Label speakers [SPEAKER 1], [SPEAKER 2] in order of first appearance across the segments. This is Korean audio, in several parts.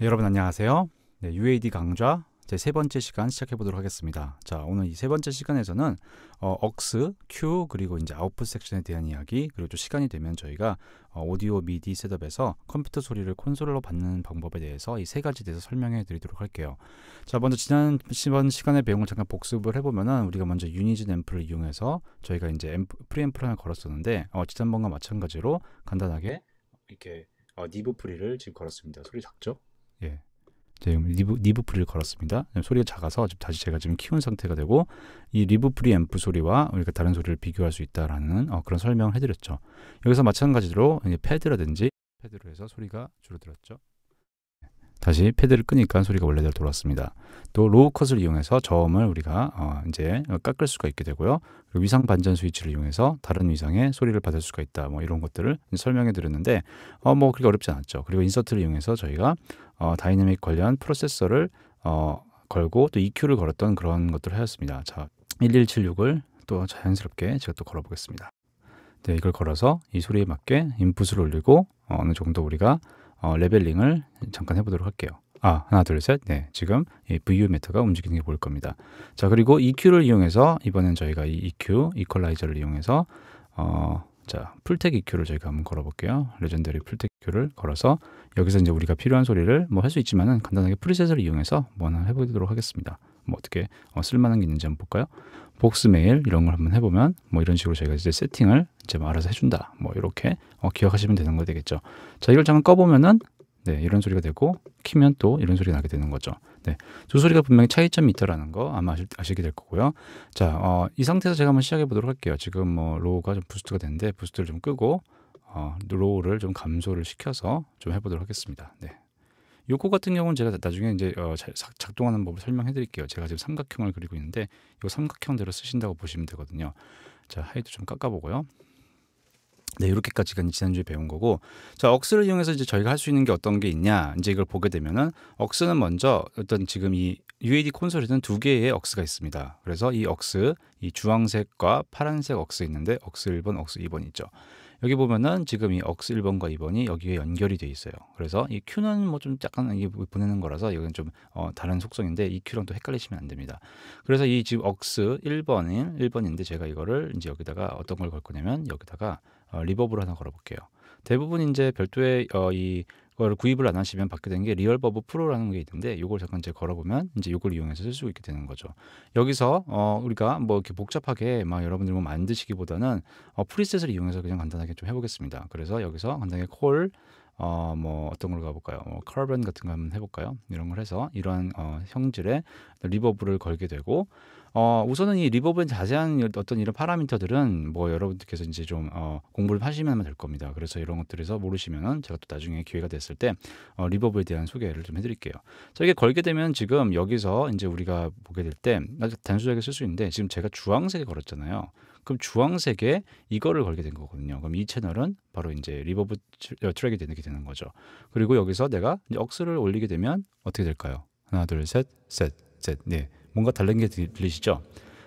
[SPEAKER 1] 네, 여러분 안녕하세요. 네, UAD 강좌 제세 번째 시간 시작해 보도록 하겠습니다. 자, 오늘 이 세 번째 시간에서는 어, aux, 그리고 이제 아웃풋 섹션에 대한 이야기 그리고 또 시간이 되면 저희가 어, 오디오 미디 셋업에서 컴퓨터 소리를 콘솔로 받는 방법에 대해서 이 세 가지에 대해서 설명해 드리도록 할게요. 자, 먼저 지난 시간 시간의 배경을 잠깐 복습을 해보면은 우리가 먼저 유니즌 앰플을 이용해서 저희가 이제 앰프, 프리앰프를 하나 걸었었는데 어, 지난번과 마찬가지로 간단하게 이렇게 어, 니브 프리를 지금 걸었습니다. 소리 작죠? 예. 지금 리브, 리브프리를 걸었습니다. 소리가 작아서 다시 제가 지금 키운 상태가 되고 이 리브프리 앰프 소리와 우리가 다른 소리를 비교할 수 있다라는 어, 그런 설명을 해드렸죠. 여기서 마찬가지로 패드라든지 패드로 해서 소리가 줄어들었죠. 다시 패드를 끄니까 소리가 원래대로 돌아왔습니다. 또 로우 컷을 이용해서 저음을 우리가 어 이제 깎을 수가 있게 되고요. 그리고 위상 반전 스위치를 이용해서 다른 위상의 소리를 받을 수가 있다. 뭐 이런 것들을 설명해 드렸는데 어 뭐 그렇게 어렵지 않았죠. 그리고 인서트를 이용해서 저희가 어 다이내믹 관련 프로세서를 어 걸고 또 EQ를 걸었던 그런 것들을 하였습니다. 자, 1176을 또 자연스럽게 제가 또 걸어보겠습니다. 네, 이걸 걸어서 이 소리에 맞게 인풋을 올리고 어, 어느 정도 우리가 어, 레벨링을 잠깐 해보도록 할게요. 아, 하나, 둘, 셋. 네, 지금 이 VU 메타가 움직이는 게 보일 겁니다. 자, 그리고 EQ를 이용해서 이번엔 저희가 이 EQ, 이퀄라이저를 이용해서 어, 자, 풀텍 EQ를 저희가 한번 걸어볼게요. 레전더리 풀텍 EQ를 걸어서 여기서 이제 우리가 필요한 소리를 뭐 할 수 있지만은 간단하게 프리셋을 이용해서 뭐 하나 해보도록 하겠습니다. 뭐 어떻게 어, 쓸만한 게 있는지 한번 볼까요? 복스 메일 이런 걸 한번 해보면 뭐 이런 식으로 저희가 이제 세팅을 이제 뭐 알아서 해준다. 뭐 이렇게 어, 기억하시면 되는 거 되겠죠. 자 이걸 잠깐 꺼보면은 네, 이런 소리가 되고 키면 또 이런 소리가 나게 되는 거죠. 네, 두 소리가 분명히 차이점이 있다라는 거 아마 아시, 게될 거고요. 자, 어, 이 상태에서 제가 한번 시작해 보도록 할게요. 지금 뭐 로우가 좀 부스트가 됐는데 부스트를 좀 끄고 어, 로우를 좀 감소를 시켜서 좀 해보도록 하겠습니다. 네, 요거 같은 경우는 제가 나중에 이제 어, 작동하는 법을 설명해 드릴게요. 제가 지금 삼각형을 그리고 있는데 요 삼각형대로 쓰신다고 보시면 되거든요. 자, 하이도 좀 깎아 보고요. 네, 이렇게까지가 지난주에 배운 거고, 자, 억스를 이용해서 이제 저희가 할 수 있는 게 어떤 게 있냐, 이제 이걸 보게 되면은, 억스는 먼저 어떤 지금 이 UAD 콘솔에는 두 개의 억스가 있습니다. 그래서 이 억스, 이 주황색과 파란색 억스 있는데, 억스 1번, 억스 2번 있죠. 여기 보면은 지금 이 억스 1번과 2번이 여기에 연결이 돼 있어요. 그래서 이 Q는 뭐 좀 약간 이게 보내는 거라서 여기는 좀 어, 다른 속성인데 이 Q랑 또 헷갈리시면 안 됩니다. 그래서 이 지금 억스 1번인 1번인데 제가 이거를 이제 여기다가 어떤 걸 걸 거냐면 여기다가 어, 리버브를 하나 걸어 볼게요. 대부분 이제 별도의 어, 이 그걸 구입을 안 하시면 받게 된 게 리얼 버브 프로라는 게 있는데 이걸 잠깐 제 걸어보면 이제 이걸 이용해서 쓸 수 있게 되는 거죠. 여기서 어 우리가 뭐 이렇게 복잡하게 막 여러분들 뭐 만드시기보다는 어 프리셋을 이용해서 그냥 간단하게 좀 해보겠습니다. 그래서 여기서 간단하게 콜 어, 뭐 어떤 걸 가볼까요? 뭐 커브런 같은 거 한번 해볼까요? 이런 걸 해서 이러한 어, 형질의 리버브를 걸게 되고 어, 우선은 이 리버브의 자세한 어떤 이런 파라미터들은 뭐 여러분들께서 이제 좀 어, 공부를 하시면 될 겁니다. 그래서 이런 것들에서 모르시면은 제가 또 나중에 기회가 됐을 때 어, 리버브에 대한 소개를 좀 해드릴게요. 자 이게 걸게 되면 지금 여기서 이제 우리가 보게 될 때 단순하게 쓸 수 있는데 지금 제가 주황색에 걸었잖아요. 그럼 주황색에 이거를 걸게 된 거거든요. 그럼 이 채널은 바로 이제 리버브 어, 트랙이 되게 되는 거죠. 그리고 여기서 내가 억스를 올리게 되면 어떻게 될까요? 하나, 둘, 셋, 셋, 셋. 네. 뭔가 다른 게 들리시죠?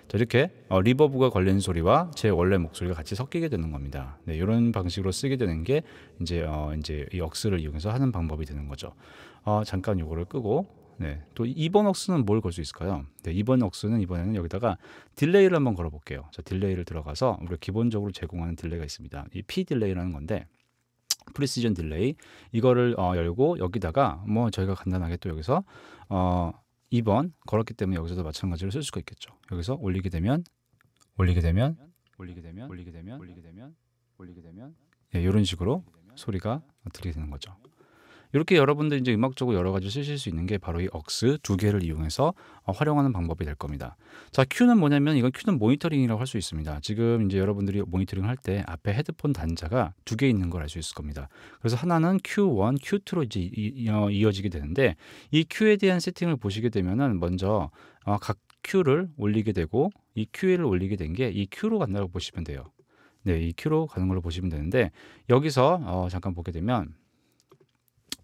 [SPEAKER 1] 자, 이렇게 어, 리버브가 걸린 소리와 제 원래 목소리가 같이 섞이게 되는 겁니다. 네, 이런 방식으로 쓰게 되는 게 이제 어, 이제 이 억스를 이용해서 하는 방법이 되는 거죠. 어, 잠깐 이거를 끄고 네. 또 2번 억수는 뭘 걸 수 있을까요? 네, 2번 억수는 이번에는 여기다가 딜레이를 한번 걸어 볼게요. 자, 딜레이를 들어가서 우리가 기본적으로 제공하는 딜레이가 있습니다. 이 P 딜레이라는 건데 프리시즌 딜레이 이거를 어, 열고 여기다가 뭐 저희가 간단하게 또 여기서 어 2번 걸었기 때문에 여기서도 마찬가지로 쓸 수가 있겠죠. 여기서 올리게 되면 올리게 되면 올리게 되면 올리게 되면 올리게 되면 올리게 되면 예, 이런 식으로 소리가 들리게 되는 거죠. 이렇게 여러분들 이제 음악적으로 여러 가지 쓰실 수 있는 게 바로 이 억스 두 개를 이용해서 어, 활용하는 방법이 될 겁니다. 자, q 는 뭐냐면 이건 q 는 모니터링이라고 할 수 있습니다. 지금 이제 여러분들이 모니터링 할 때 앞에 헤드폰 단자가 두 개 있는 걸 알 수 있을 겁니다. 그래서 하나는 Q1, Q2로 이제 이, 어, 지게 되는데 이 Q에 대한 세팅을 보시게 되면은 먼저 어, 각 Q를 올리게 되고 이 Q를 올리게 된 게 이 Q로 간다고 보시면 돼요. 네, 이 Q로 가는 걸로 보시면 되는데 여기서 어, 잠깐 보게 되면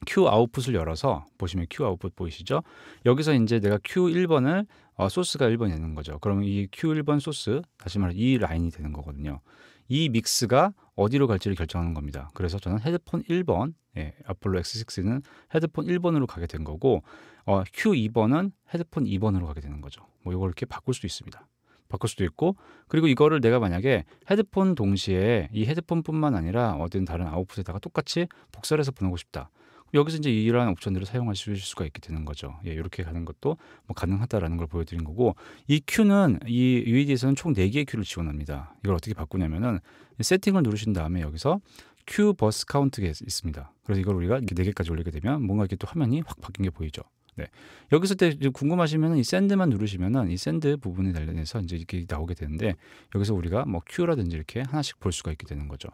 [SPEAKER 1] Q 아웃풋을 열어서 보시면 Q 아웃풋 보이시죠? 여기서 이제 내가 Q 1번을 어, 소스가 1번이 되는 거죠. 그러면 이 Q 1번 소스 다시 말해 이 라인이 되는 거거든요. 이 믹스가 어디로 갈지를 결정하는 겁니다. 그래서 저는 헤드폰 1번, 예, 아폴로 X6는 헤드폰 1번으로 가게 된 거고 어, Q 2번은 헤드폰 2번으로 가게 되는 거죠. 뭐 이걸 이렇게 바꿀 수도 있습니다. 바꿀 수도 있고 그리고 이거를 내가 만약에 헤드폰 동시에 이 헤드폰뿐만 아니라 어떤 다른 아웃풋에다가 똑같이 복사해서 보내고 싶다. 여기서 이제 이러한 옵션들을 사용하실 수가 있게 되는 거죠. 예, 이렇게 가는 것도 뭐 가능하다라는 걸 보여드린 거고 이 큐는 이 UED에서는 총 4개의 큐를 지원합니다. 이걸 어떻게 바꾸냐면은 세팅을 누르신 다음에 여기서 큐 버스 카운트가 있습니다. 그래서 이걸 우리가 4개까지 올리게 되면 뭔가 이렇게 또 화면이 확 바뀐 게 보이죠. 네. 여기서 때 궁금하시면 이 샌드만 누르시면이 샌드 부분에 관련해서 이제 이렇게 나오게 되는데 여기서 우리가 뭐 큐라든지 이렇게 하나씩 볼 수가 있게 되는 거죠.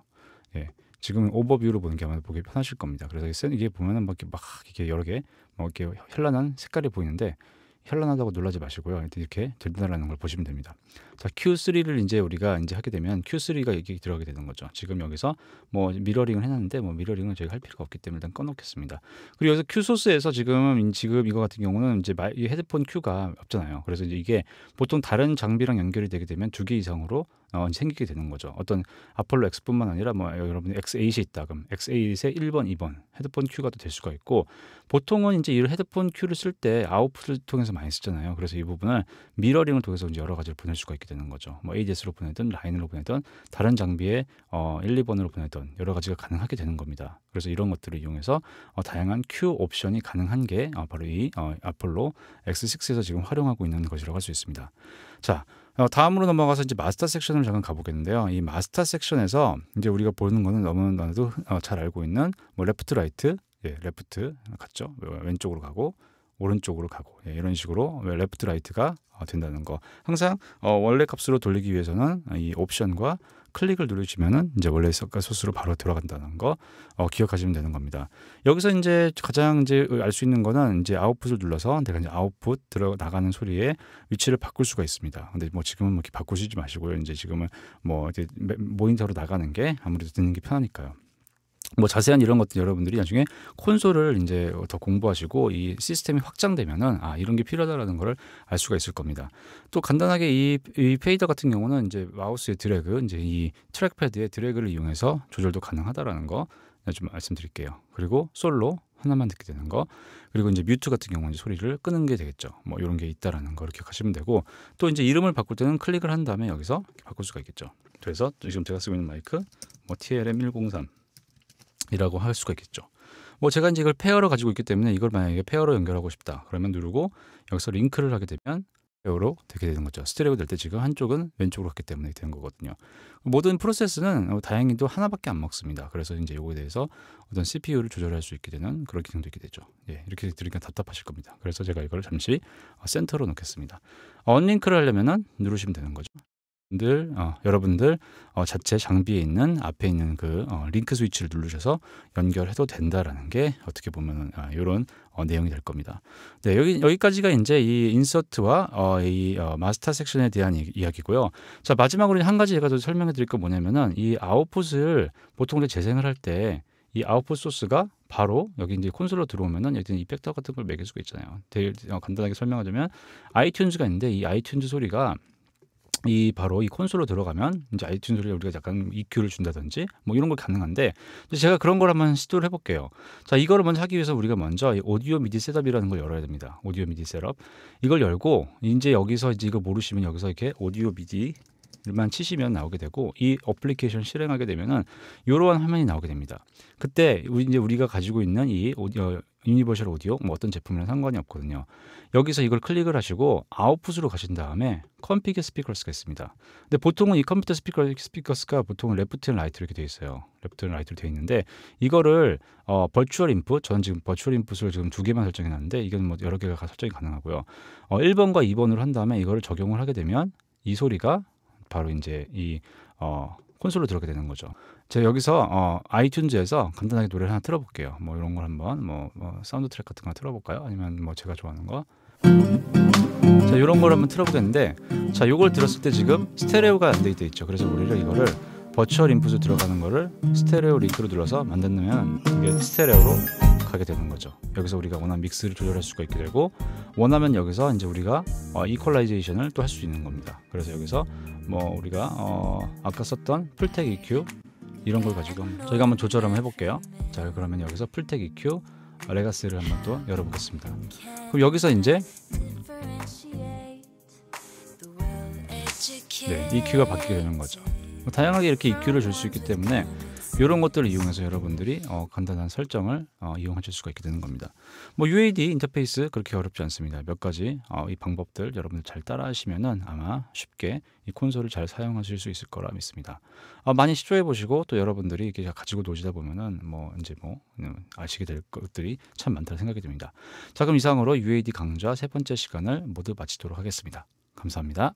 [SPEAKER 1] 예. 지금 오버뷰로 보는 게 아마 보기 편하실 겁니다. 그래서 이게 보면은 막 이렇게 막 이렇게 여러 개막 뭐 이렇게 현란한 색깔이 보이는데 현란하다고 놀라지 마시고요. 이렇게 들리다라는걸 보시면 됩니다. 자, Q3를 이제 우리가 이제 하게 되면 Q3가 여기 들어가게 되는 거죠. 지금 여기서 뭐 미러링을 해놨는데 뭐 미러링은 저희가 할 필요가 없기 때문에 일단 꺼놓겠습니다. 그리고 여기서 Q 소스에서 지금 지금 이거 같은 경우는 이제 이 헤드폰 Q가 없잖아요. 그래서 이제 이게 보통 다른 장비랑 연결이 되게 되면 두 개 이상으로 어, 생기게 되는 거죠. 어떤 아폴로 X뿐만 아니라 뭐 여러분이 X8이 있다 그럼 X8의 1번, 2번 헤드폰 큐가 도될 수가 있고 보통은 이제 이런 헤드폰 큐를 쓸 때 아웃풋을 통해서 많이 쓰잖아요. 그래서 이 부분을 미러링을 통해서 이제 여러 가지를 보낼 수가 있게 되는 거죠. 뭐 ADS로 보내든 라인으로 보내든 다른 장비에 어, 1, 2번으로 보내든 여러 가지가 가능하게 되는 겁니다. 그래서 이런 것들을 이용해서 어, 다양한 큐 옵션이 가능한 게 어, 바로 이 어, 아폴로 X6에서 지금 활용하고 있는 것이라고 할 수 있습니다. 자, 어, 다음으로 넘어가서 이제 마스터 섹션을 잠깐 가보겠는데요. 이 마스터 섹션에서 이제 우리가 보는 거는 너무나도 어, 잘 알고 있는 뭐 레프트 라이트, 예, 레프트 갔죠. 어, 왼쪽으로 가고 오른쪽으로 가고 예, 이런 식으로 레프트 라이트가 된다는 거. 항상 원래 값으로 돌리기 위해서는 이 옵션과 클릭을 누르시면은 이제 원래 있었던 그 소스로 바로 들어간다는 거 어, 기억하시면 되는 겁니다. 여기서 이제 가장 이제 알 수 있는 거는 이제 아웃풋을 눌러서 내가 이제 아웃풋 들어 나가는 소리의 위치를 바꿀 수가 있습니다. 근데 뭐 지금은 뭐 이렇게 바꾸시지 마시고요. 이제 지금은 뭐 이제 모니터로 나가는 게 아무래도 듣는 게 편하니까요. 뭐 자세한 이런 것들 여러분들이 나중에 콘솔을 이제 더 공부하시고 이 시스템이 확장되면은 아 이런 게 필요하다라는 걸알 수가 있을 겁니다. 또 간단하게 이, 이 페이더 같은 경우는 이제 마우스의 드래그 이제 이 트랙패드의 드래그를 이용해서 조절도 가능하다라는 거 좀 말씀드릴게요. 그리고 솔로 하나만 듣게 되는 거 그리고 이제 뮤트 같은 경우는 이제 소리를 끄는 게 되겠죠 뭐 이런 게 있다라는 거 이렇게 하시면 되고 또 이제 이름을 바꿀 때는 클릭을 한 다음에 여기서 바꿀 수가 있겠죠 그래서 지금 제가 쓰고 있는 마이크 뭐 TLM 103 이라고 할 수가 있겠죠. 뭐 제가 이제 이걸 페어로 가지고 있기 때문에 이걸 만약에 페어로 연결하고 싶다. 그러면 누르고 여기서 링크를 하게 되면 페어로 되게 되는 거죠. 스트레오될 때 지금 한쪽은 왼쪽으로 갔기 때문에 되는 거거든요. 모든 프로세스는 어, 다행히도 하나밖에 안 먹습니다. 그래서 이제 요거에 대해서 어떤 CPU를 조절할 수 있게 되는 그런 기능도 있게 되죠. 예, 이렇게 들으니까 답답하실 겁니다. 그래서 제가 이걸 잠시 어, 센터로 놓겠습니다. 언링크를 하려면 누르시면 되는 거죠. 들 어, 여러분들 어, 자체 장비에 있는 앞에 있는 그 어, 링크 스위치를 누르셔서 연결해도 된다라는 게 어떻게 보면은 이런 아, 어, 내용이 될 겁니다. 네 여기 여기까지가 이제 이 인서트와 어, 이 어, 마스터 섹션에 대한 이, 야기고요자 마지막으로 한 가지 제가 더 설명해 드릴 건 뭐냐면은 이 아웃풋을 보통 이제 재생을 할 때 이 아웃풋 소스가 바로 여기 이제 콘솔로 들어오면은 여기 이펙터 같은 걸 매길 수가 있잖아요. 되게 어, 간단하게 설명하자면 아이튠즈가 있는데 이 아이튠즈 소리가 이 바로 이 콘솔로 들어가면 이제 아이튠즈를 우리가 약간 EQ를 준다든지 뭐 이런 걸 가능한데 제가 그런 걸 한번 시도를 해볼게요. 자 이거를 먼저 하기 위해서 우리가 먼저 이 오디오 미디 셋업이라는 걸 열어야 됩니다. 오디오 미디 셋업 이걸 열고 이제 여기서 이제 이거 모르시면 여기서 이렇게 오디오 미디 만 치시면 나오게 되고 이 어플리케이션 실행하게 되면은 이러한 화면이 나오게 됩니다. 그때 우리 이제 우리가 가지고 있는 이 오디오 유니버셜 오디오 뭐 어떤 제품이랑 상관이 없거든요. 여기서 이걸 클릭을 하시고 아웃풋으로 가신 다음에 컴피그 스피커스가 있습니다. 근데 보통은 이 컴퓨터 스피커 스피커스가 보통은 레프트 앤 라이트 이렇게 돼 있어요. 레프트 앤 라이트로 돼 있는데 이거를 어 버추얼 인풋 저는 지금 버추얼 인풋을 지금 두 개만 설정해 놨는데 이건 뭐 여러 개가 설정이 가능하고요. 어 1번과 2번으로 한 다음에 이거를 적용을 하게 되면 이 소리가 바로 이제 이 어, 콘솔로 들어가게 되는 거죠. 제가 여기서 어, 아이튠즈에서 간단하게 노래를 하나 틀어볼게요. 뭐 이런 걸 한번 뭐, 뭐 사운드 트랙 같은 거 틀어볼까요? 아니면 뭐 제가 좋아하는 거. 자 이런 걸 한번 틀어보겠는데 자 요걸 들었을 때 지금 스테레오가 안 되어 있죠. 그래서 우리가 이거를 버추얼 인풋으로 들어가는 거를 스테레오 리크로 눌러서 만든다면 이게 스테레오로 선하게 되는 거죠. 여기서 우리가 원하 믹스를 조절할 수가 있게 되고 원하면 여기서 이제 우리가 어, 이퀄라이제이션을 또 할 수 있는 겁니다. 그래서 여기서 뭐 우리가 어, 아까 썼던 풀텍 EQ 이런 걸 가지고 저희가 한번 조절 한번 해볼게요. 자 그러면 여기서 풀텍 EQ 레가스를 한번 또 열어보겠습니다. 그럼 여기서 이제 네, EQ가 바뀌게 되는 거죠. 뭐 다양하게 이렇게 EQ를 줄 수 있기 때문에 이런 것들을 이용해서 여러분들이 어, 간단한 설정을 어, 이용하실 수가 있게 되는 겁니다. 뭐 UAD 인터페이스 그렇게 어렵지 않습니다. 몇 가지 어, 이 방법들 여러분들 잘 따라하시면은 아마 쉽게 이 콘솔을 잘 사용하실 수 있을 거라 믿습니다. 어, 많이 시도해 보시고 또 여러분들이 이렇게 가지고 노시다 보면은 뭐 이제 뭐 음, 아시게 될 것들이 참 많다고 생각이 듭니다. 자 그럼 이상으로 UAD 강좌 세 번째 시간을 모두 마치도록 하겠습니다. 감사합니다.